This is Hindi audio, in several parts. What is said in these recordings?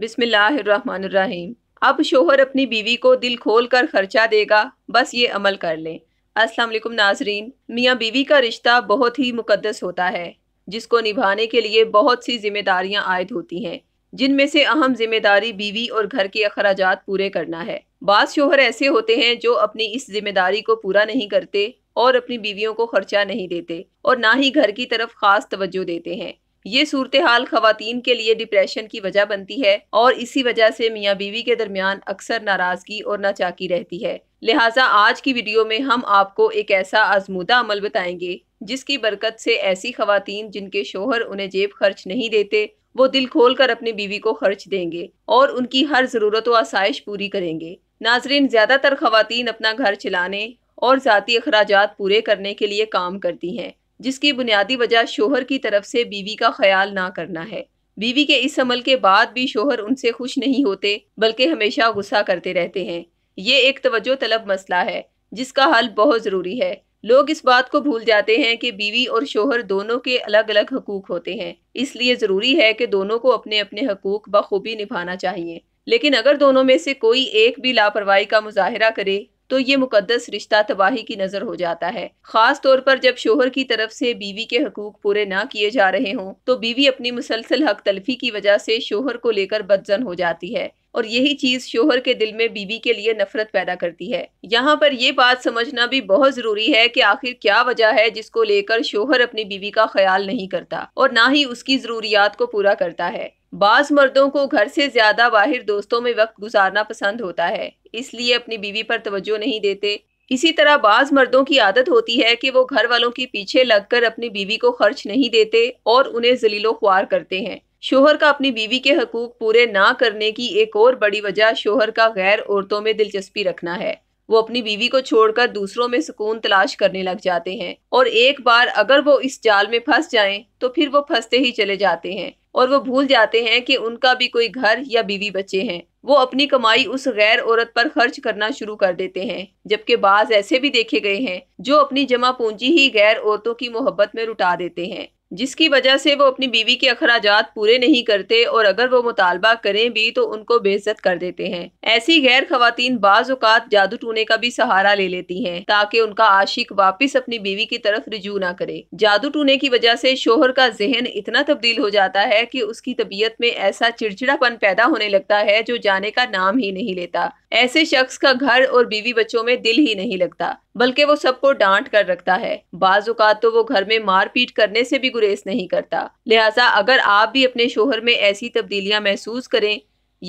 बिसमीम अब शोहर अपनी बीवी को दिल खोल कर खर्चा देगा बस ये अमल कर लें असलम नाजरीन मियाँ बीवी का रिश्ता बहुत ही मुकदस होता है जिसको निभाने के लिए बहुत सी जिम्मेदारियाँ आयद होती हैं जिनमें से अहम जिम्मेदारी बीवी और घर के अखराज पूरे करना है बाद शोहर ऐसे होते हैं जो अपनी इस जिम्मेदारी को पूरा नहीं करते और अपनी बीवियों को खर्चा नहीं देते और ना ही घर की तरफ खास तवज्जो देते हैं ये सूरत हाल खातन के लिए डिप्रेशन की वजह बनती है और इसी वजह से मियाँ बीवी के दरमियान अक्सर नाराज़गी और नाचाकी रहती है लिहाजा आज की वीडियो में हम आपको एक ऐसा आजमूदा अमल बताएंगे जिसकी बरकत से ऐसी खातन जिनके शोहर उन्हें जेब खर्च नहीं देते वो दिल खोल कर अपनी बीवी को खर्च देंगे और उनकी हर ज़रूरत व आसाइश पूरी करेंगे नाजरीन ज़्यादातर खातन अपना घर चलाने और ज़ाती अखराज पूरे करने के लिए काम करती हैं जिसकी बुनियादी वजह शोहर की तरफ से बीवी का ख्याल ना करना है बीवी के इस अमल के बाद भी शोहर उनसे खुश नहीं होते बल्कि हमेशा गुस्सा करते रहते हैं ये एक तवज्जो तलब मसला है जिसका हल बहुत ज़रूरी है लोग इस बात को भूल जाते हैं कि बीवी और शोहर दोनों के अलग अलग हकूक होते हैं इसलिए ज़रूरी है कि दोनों को अपने अपने हकूक बखूबी निभाना चाहिए लेकिन अगर दोनों में से कोई एक भी लापरवाही का मुजाहरा करे तो ये मुकदस रिश्ता तबाही की नज़र हो जाता है ख़ास तौर पर जब शोहर की तरफ से बीवी के हकूक पूरे ना किए जा रहे हों तो बीवी अपनी मुसलसल हक तलफी की वजह से शोहर को लेकर बदजन हो जाती है और यही चीज़ शोहर के दिल में बीवी के लिए नफरत पैदा करती है यहाँ पर यह बात समझना भी बहुत ज़रूरी है कि आखिर क्या वजह है जिसको लेकर शोहर अपनी बीवी का ख्याल नहीं करता और ना ही उसकी ज़रूरियात को पूरा करता है बाज मर्दों को घर से ज़्यादा बाहर दोस्तों में वक्त गुजारना पसंद होता है इसलिए अपनी बीवी पर तवज्जो नहीं देते इसी तरह बाज मर्दों की आदत होती है कि वो घर वालों के पीछे लगकर अपनी बीवी को खर्च नहीं देते और उन्हें जलीलो ख्वार करते हैं शोहर का अपनी बीवी के हकूक पूरे ना करने की एक और बड़ी वजह शोहर का गैर औरतों में दिलचस्पी रखना है वो अपनी बीवी को छोड़कर दूसरों में सुकून तलाश करने लग जाते हैं और एक बार अगर वो इस जाल में फंस जाएं तो फिर वो फंसते ही चले जाते हैं और वो भूल जाते हैं कि उनका भी कोई घर या बीवी बच्चे हैं वो अपनी कमाई उस गैर औरत पर खर्च करना शुरू कर देते हैं जबकि बाज ऐसे भी देखे गए हैं जो अपनी जमा पूंजी ही गैर औरतों की मोहब्बत में लुटा देते हैं जिसकी वजह से वो अपनी बीवी के अखराज पूरे नहीं करते और अगर वो मुतालबा करें भी तो उनको बेइज्जत कर देते हैं ऐसी गैर खातन बाज़ात जादू टूने का भी सहारा ले लेती हैं ताकि उनका आशिक वापस अपनी बीवी की तरफ रिजू ना करे जादू टूने की वजह से शोहर का जहन इतना तब्दील हो जाता है की उसकी तबीयत में ऐसा चिड़चिड़ापन पैदा होने लगता है जो जाने का नाम ही नहीं लेता ऐसे शख्स का घर और बीवी बच्चों में दिल ही नहीं लगता बल्कि वो सबको डांट कर रखता है बाज़ात तो वो घर में मारपीट करने से भी गुरेज नहीं करता लिहाजा अगर आप भी अपने शोहर में ऐसी तब्दीलियाँ महसूस करें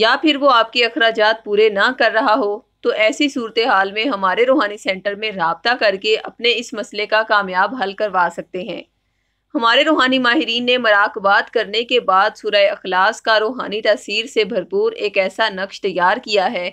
या फिर वो आपके अखराज पूरे ना कर रहा हो तो ऐसी सूरत हाल में हमारे रूहानी सेंटर में रबता करके अपने इस मसले का कामयाब हल करवा सकते हैं हमारे रूहानी माहरीन ने मराकबात करने के बाद सूरह अखलास का रूहानी तसीर से भरपूर एक ऐसा नक्श तैयार किया है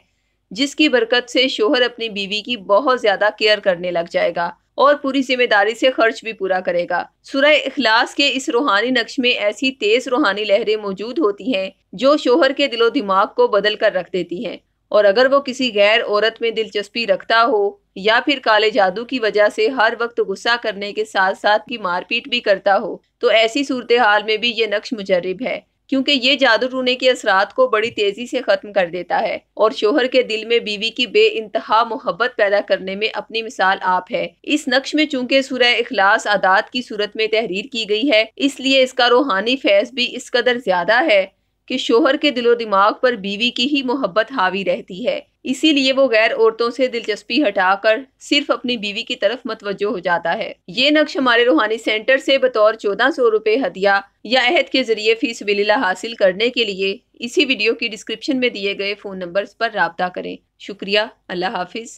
जिसकी बरकत से शोहर अपनी बीवी की बहुत ज्यादा केयर करने लग जाएगा और पूरी जिम्मेदारी से खर्च भी पूरा करेगा सुरह इखलास के इस रूहानी नक्श में ऐसी तेज रूहानी लहरें मौजूद होती हैं जो शोहर के दिलो दिमाग को बदल कर रख देती हैं और अगर वो किसी गैर औरत में दिलचस्पी रखता हो या फिर काले जादू की वजह से हर वक्त गुस्सा करने के साथ साथ की मारपीट भी करता हो तो ऐसी सूरत हाल में भी ये नक्श मुजरब है क्योंकि ये जादू टूने के असरात को बड़ी तेज़ी से ख़त्म कर देता है और शोहर के दिल में बीवी की बे इंतहा मोहब्बत पैदा करने में अपनी मिसाल आप है इस नक्श में चूंकि सूर्य अखलास आदात की सूरत में तहरीर की गई है इसलिए इसका रूहानी फैज़ भी इस कदर ज़्यादा है कि शोहर के दिलो दिमाग पर बीवी की ही मोहब्बत हावी रहती है इसीलिए वो गैर औरतों से दिलचस्पी हटाकर सिर्फ अपनी बीवी की तरफ मतवजो हो जाता है ये नक्श हमारे रूहानी सेंटर से बतौर चौदह सौ रूपए हदिया या अहद के जरिए फीस विलीला हासिल करने के लिए इसी वीडियो की डिस्क्रिप्शन में दिए गए फ़ोन नंबर पर रबता करें शुक्रिया अल्लाह हाफिज़